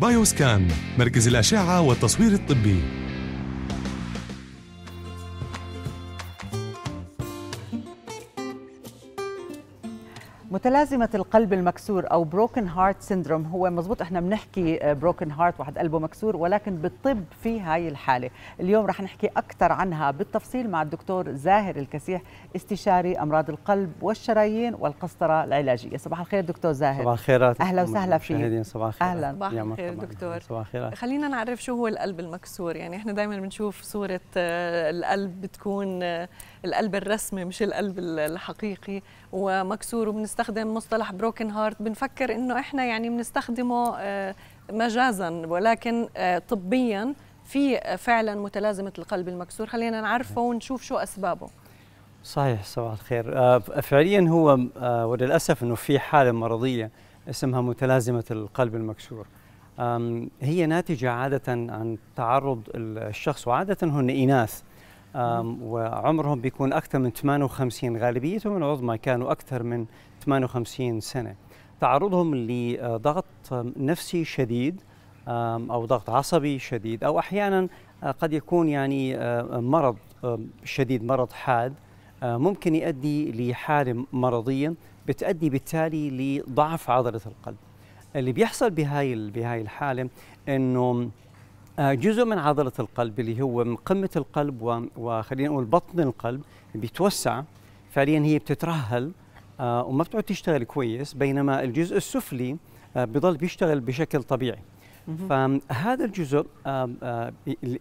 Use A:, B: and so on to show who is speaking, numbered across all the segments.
A: بايوسكان مركز الأشعة والتصوير الطبي متلازمة القلب المكسور أو بروكن هارت سيندروم هو مزبوط إحنا بنحكي بروكن آه، هارت واحد قلبه مكسور ولكن بالطب في هاي الحالة اليوم رح نحكي أكثر عنها بالتفصيل مع الدكتور زاهر الكسيح استشاري أمراض القلب والشرايين والقسطرة العلاجية صباح الخير دكتور زاهر صباح الخير أهلا وسهلا فيك صباح الخير أهلا صباح الخير دكتور صباح الخير خلينا نعرف شو هو القلب المكسور يعني إحنا دائما بنشوف صورة آه، القلب بتكون آه، القلب الرسمي مش القلب الحقيقي ومكسور وبنستخدم بنستخدم مصطلح بروكن هارت بنفكر انه احنا يعني بنستخدمه آه، مجازا ولكن آه، طبيا في آه، فعلا متلازمه القلب المكسور خلينا نعرفه ونشوف شو اسبابه
B: صحيح صباح الخير فعليا هو وللاسف انه في حاله مرضيه اسمها متلازمه القلب المكسور هي ناتجه عاده عن تعرض الشخص وعاده هن اناث وعمرهم بيكون أكثر من 58 غالبيتهم العظمى كانوا أكثر من 58 سنة تعرضهم لضغط نفسي شديد أو ضغط عصبي شديد أو أحيانا أه، قد يكون يعني أه، مرض أه، شديد مرض حاد ممكن يؤدي لحالة مرضية بتؤدي بالتالي لضعف عضلة القلب اللي بيحصل بهاي بهاي الحالة إنه آه، جزء من عضلة القلب اللي هو من قمة القلب وخلينا نقول بطن القلب بيتوسع فعليا هي بتترهل آه، وما بتعود تشتغل كويس بينما الجزء السفلي آه، بضل بيشتغل بشكل طبيعي فهذا الجزء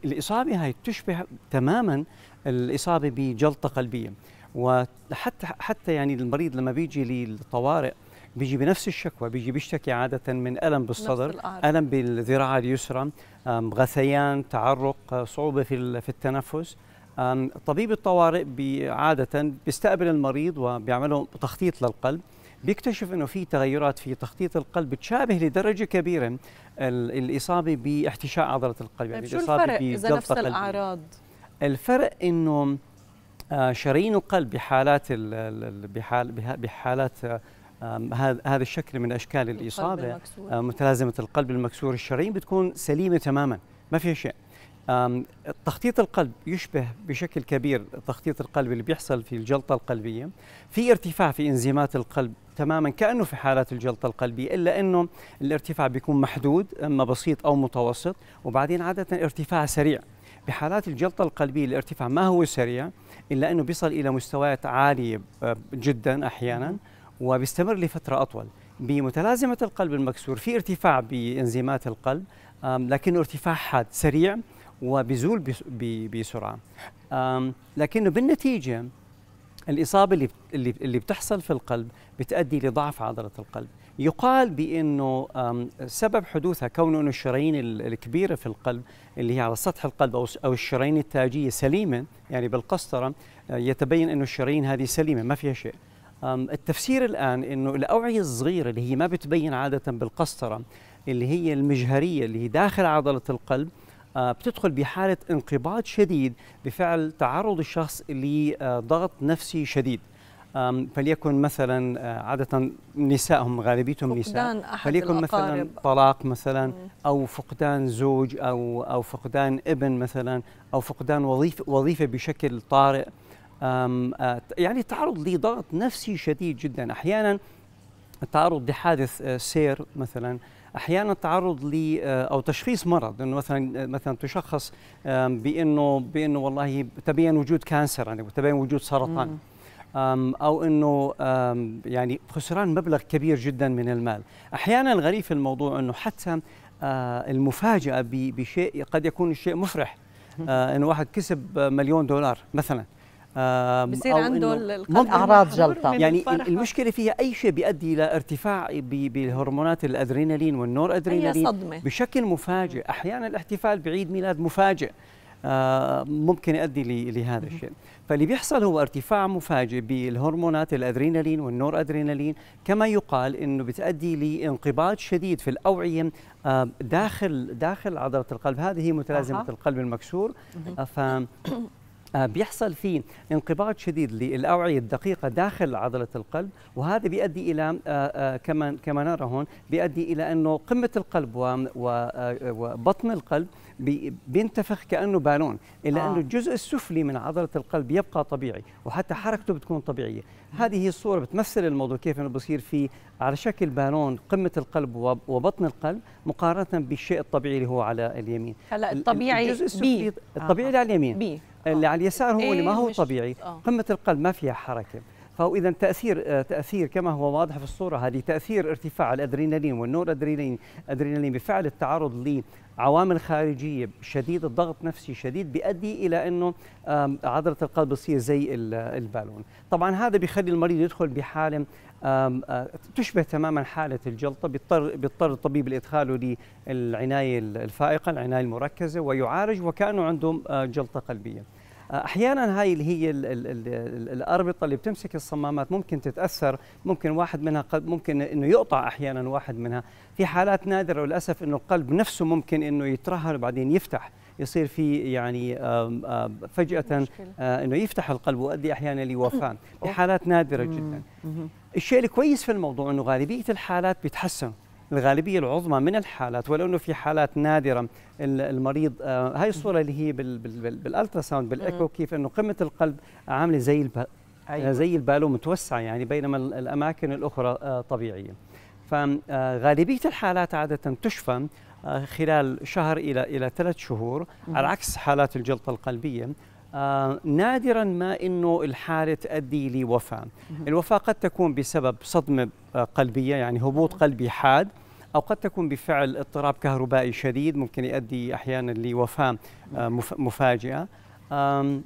B: الإصابة هاي تشبه تماما الإصابة بجلطة قلبية وحتى حتى يعني المريض لما بيجي للطوارئ بيجي بنفس الشكوى بيجي بيشتكي عادة من ألم بالصدر ألم بالذراع اليسرى غثيان تعرق أه، صعوبة في, في التنفس طبيب الطوارئ عادة بيستقبل المريض وبيعمله تخطيط للقلب بيكتشف انه في تغيرات في تخطيط القلب بتشابه لدرجه كبيره الاصابه باحتشاء عضله القلب يعني طيب، شو الفرق اذا نفس الاعراض الفرق انه أه، شرايين القلب بحالات بحال بحالات أه، هذا الشكل من اشكال الاصابه متلازمه القلب المكسور الشرايين بتكون سليمه تماما ما فيها شيء تخطيط القلب يشبه بشكل كبير تخطيط القلب اللي بيحصل في الجلطة القلبية في ارتفاع في انزيمات القلب تماما كأنه في حالات الجلطة القلبية إلا أنه الارتفاع بيكون محدود إما بسيط أو متوسط وبعدين عادة ارتفاع سريع بحالات الجلطة القلبية الارتفاع ما هو سريع إلا أنه بيصل إلى مستويات عالية جدا أحيانا وبيستمر لفترة أطول بمتلازمة القلب المكسور في ارتفاع بإنزيمات القلب لكنه ارتفاع حاد سريع وبزول بسرعة لكنه بالنتيجة الإصابة اللي اللي بتحصل في القلب بتؤدي لضعف عضلة القلب يقال بأنه سبب حدوثها كونه أن الشرايين الكبيرة في القلب اللي هي على سطح القلب أو الشرايين التاجية سليمة يعني بالقسطرة آه، يتبين أنه الشرايين هذه سليمة ما فيها شيء التفسير الآن أنه الأوعية الصغيرة اللي هي ما بتبين عادة بالقسطرة اللي هي المجهرية اللي هي داخل عضلة القلب أه، بتدخل بحالة انقباض شديد بفعل تعرض الشخص لضغط نفسي شديد فليكن مثلا أه، عادة نساء هم غالبيتهم نساء فليكن مثلا طلاق مثلا أو فقدان زوج أو أو فقدان ابن مثلا أو فقدان وظيفة وظيفة بشكل طارئ آه، يعني تعرض لضغط نفسي شديد جدا أحيانا التعرض لحادث آه، سير مثلا احيانا تعرض ل آه، او تشخيص مرض انه مثلا مثلا تشخص بانه بانه والله تبين وجود كانسر يعني تبين وجود سرطان او انه يعني خسران مبلغ كبير جدا من المال احيانا الغريب في الموضوع انه حتى المفاجاه بشيء قد يكون الشيء مفرح انه واحد كسب مليون دولار مثلا بصير عنده ممكن اعراض جلطه يعني الفرحة. المشكله فيها اي شيء بيؤدي الى ارتفاع بهرمونات الادرينالين والنور ادرينالين صدمة. بشكل مفاجئ احيانا الاحتفال بعيد ميلاد مفاجئ آه، ممكن يؤدي لهذا الشيء فاللي بيحصل هو ارتفاع مفاجئ بالهرمونات الادرينالين والنور ادرينالين كما يقال انه بتؤدي لانقباض شديد في الاوعيه داخل داخل عضله القلب هذه هي متلازمه القلب المكسور آه، ف آه، بيحصل في انقباض شديد للاوعيه الدقيقه داخل عضله القلب وهذا بيؤدي الى آه، آه، كما كما نرى هون بيؤدي الى انه قمه القلب وبطن القلب بينتفخ كانه بالون الا آه. انه الجزء السفلي من عضله القلب يبقى طبيعي وحتى حركته بتكون طبيعيه هذه هي الصوره بتمثل الموضوع كيف انه بصير في على شكل بالون قمه القلب وبطن القلب مقارنه بالشيء الطبيعي اللي هو على اليمين هلا الطبيعي الجزء السفلي الطبيعي آه. اللي على اليمين بي. اللي على اليسار هو اللي ما إيه، هو طبيعي آه. قمه القلب ما فيها حركه فهو اذا تاثير آه، تاثير كما هو واضح في الصوره هذه تاثير ارتفاع الادرينالين والنور ادرينالين ادرينالين بفعل التعرض لعوامل خارجيه شديد الضغط نفسي شديد بيؤدي الى انه عضله القلب تصير زي البالون طبعا هذا بيخلي المريض يدخل بحاله آه، تشبه تماما حاله الجلطه بيضطر بيضطر الطبيب لادخاله للعنايه الفائقه العنايه المركزه ويعالج وكانه عنده آه، جلطه قلبيه احيانا هاي اللي هي الـ الـ الـ الاربطه اللي بتمسك الصمامات ممكن تتاثر ممكن واحد منها قد ممكن انه يقطع احيانا واحد منها في حالات نادره وللاسف انه القلب نفسه ممكن انه يترهل وبعدين يفتح يصير في يعني فجأة آه، انه يفتح القلب ويؤدي احيانا لوفاة حالات نادرة جدا الشيء الكويس في الموضوع انه غالبية الحالات بيتحسن الغالبيه العظمى من الحالات ولو انه في حالات نادره المريض آه هاي الصوره اللي هي بالالترا ساوند بالايكو كيف انه قمه القلب عامله زي الب... آه، أيوة. زي البالون متوسعه يعني بينما الاماكن الاخرى آه طبيعيه فغالبيه آه، الحالات عاده تشفى آه، خلال شهر الى الى ثلاث شهور على عكس حالات الجلطه القلبيه آه نادرا ما انه الحاله تؤدي لوفاه الوفاه قد تكون بسبب صدمه آه، قلبيه يعني هبوط قلبي حاد أو قد تكون بفعل اضطراب كهربائي شديد ممكن يؤدي أحيانا لوفاة آه، مفاجئة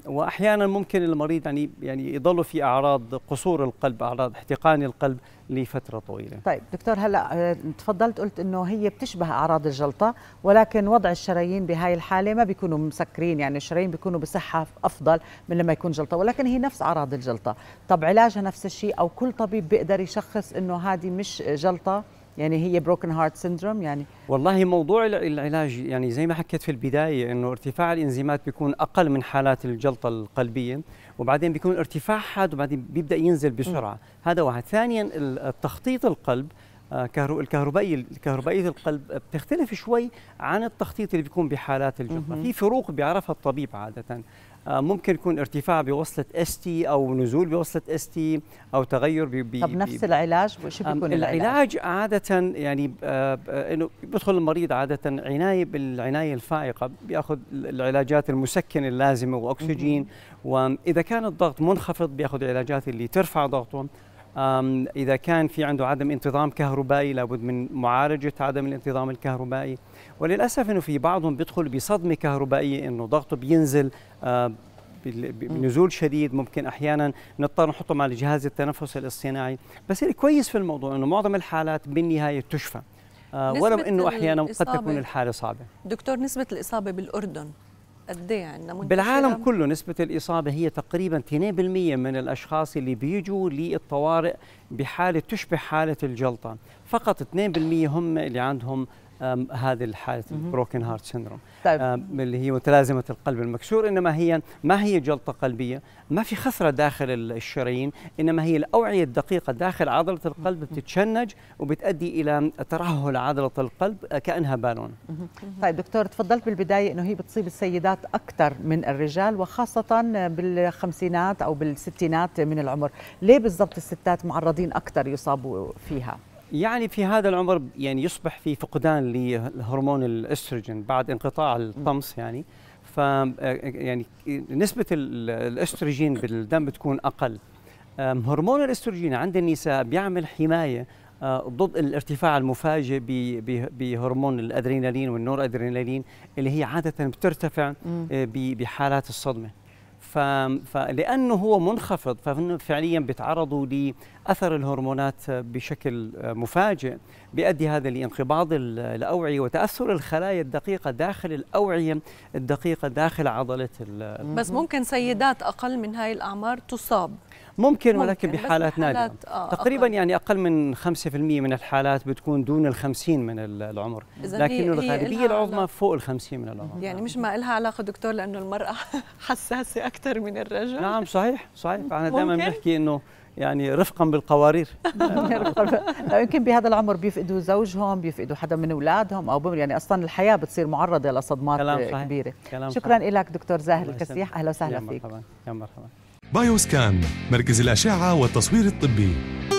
B: واحيانا ممكن المريض يعني يعني يضل في اعراض قصور القلب اعراض احتقان القلب لفتره طويله
A: طيب دكتور هلا آه، تفضلت قلت انه هي بتشبه اعراض الجلطه ولكن وضع الشرايين بهاي الحاله ما بيكونوا مسكرين يعني الشرايين بيكونوا بصحه افضل من لما يكون جلطه ولكن هي نفس اعراض الجلطه طب علاجها نفس الشيء او كل طبيب بيقدر يشخص انه هذه مش جلطه يعني هي بروكن هارت سيندروم يعني
B: والله موضوع العلاج يعني زي ما حكيت في البدايه انه ارتفاع الانزيمات بيكون اقل من حالات الجلطه القلبيه وبعدين بيكون ارتفاع حاد وبعدين بيبدا ينزل بسرعه هذا واحد ثانيا التخطيط القلب آه، الكهربائي الكهربائيه القلب بتختلف شوي عن التخطيط اللي بيكون بحالات الجلطه في فروق بيعرفها الطبيب عاده آه، ممكن يكون ارتفاع بوصله اس تي او نزول بوصله اس تي او تغير ب طب نفس
A: العلاج وش بيكون العلاج؟ العلاج
B: عاده يعني آه، آه، انه بيدخل المريض عاده عنايه بالعنايه الفائقه بياخذ العلاجات المسكنه اللازمه واكسجين واذا كان الضغط منخفض بياخذ العلاجات اللي ترفع ضغطه إذا كان في عنده عدم انتظام كهربائي لابد من معالجة عدم الانتظام الكهربائي وللاسف انه في بعضهم بيدخل بصدمه كهربائيه انه ضغطه بينزل آه، بنزول شديد ممكن احيانا نضطر نحطه على جهاز التنفس الاصطناعي بس الكويس في الموضوع انه معظم الحالات بالنهايه تشفى آه، ولو انه احيانا قد تكون الحاله صعبه
A: دكتور نسبه الاصابه بالاردن قد ايه عندنا يعني؟ بالعالم
B: كله نسبة الإصابة هي تقريبا 2% من الأشخاص اللي بيجوا للطوارئ بحالة تشبه حالة الجلطة فقط 2% هم اللي عندهم هذه الحاله البروكن هارت سيندروم طيب. اللي هي متلازمه القلب المكسور انما هي ما هي جلطه قلبيه ما في خثره داخل الشرايين انما هي الاوعيه الدقيقه داخل عضله القلب بتتشنج وبتؤدي الى ترهل عضله القلب كانها بالون
A: طيب دكتور تفضلت بالبدايه انه هي بتصيب السيدات اكثر من الرجال وخاصه بالخمسينات او بالستينات من العمر ليه بالضبط الستات معرضين اكثر يصابوا فيها
B: يعني في هذا العمر يعني يصبح في فقدان لهرمون الاستروجين بعد انقطاع الطمس يعني ف آه، يعني نسبه الاستروجين بالدم بتكون اقل هرمون الاستروجين عند النساء بيعمل حمايه آه، ضد الارتفاع المفاجئ بهرمون الادرينالين والنور ادرينالين اللي هي عاده بترتفع آه، بحالات الصدمه فلانه هو منخفض ففعليا بيتعرضوا أثر الهرمونات بشكل مفاجئ بيؤدي هذا لانقباض الأوعية وتأثر الخلايا الدقيقة داخل الأوعية الدقيقة داخل عضلة بس
A: ممكن سيدات أقل من هاي الأعمار تصاب
B: ممكن, ممكن ولكن بحالات نادرة آه تقريبا أقل. يعني أقل من 5% من الحالات بتكون دون ال 50 من العمر لكن الغالبية العظمى فوق ال 50 من العمر
A: يعني مش ما لها علاقة دكتور لأنه المرأة حساسة
B: أكثر من الرجل نعم صحيح صحيح أنا دائما بنحكي إنه يعني رفقا بالقوارير
A: يمكن بهذا العمر بيفقدوا زوجهم بيفقدوا حدا من اولادهم او يعني اصلا الحياه بتصير معرضه لصدمات كلام كبيره كلام شكرا لك دكتور زاهر الكسيح اهلا وسهلا
B: فيك يا مرحبا يا مرحبا
A: بايوسكان مركز الاشعه والتصوير الطبي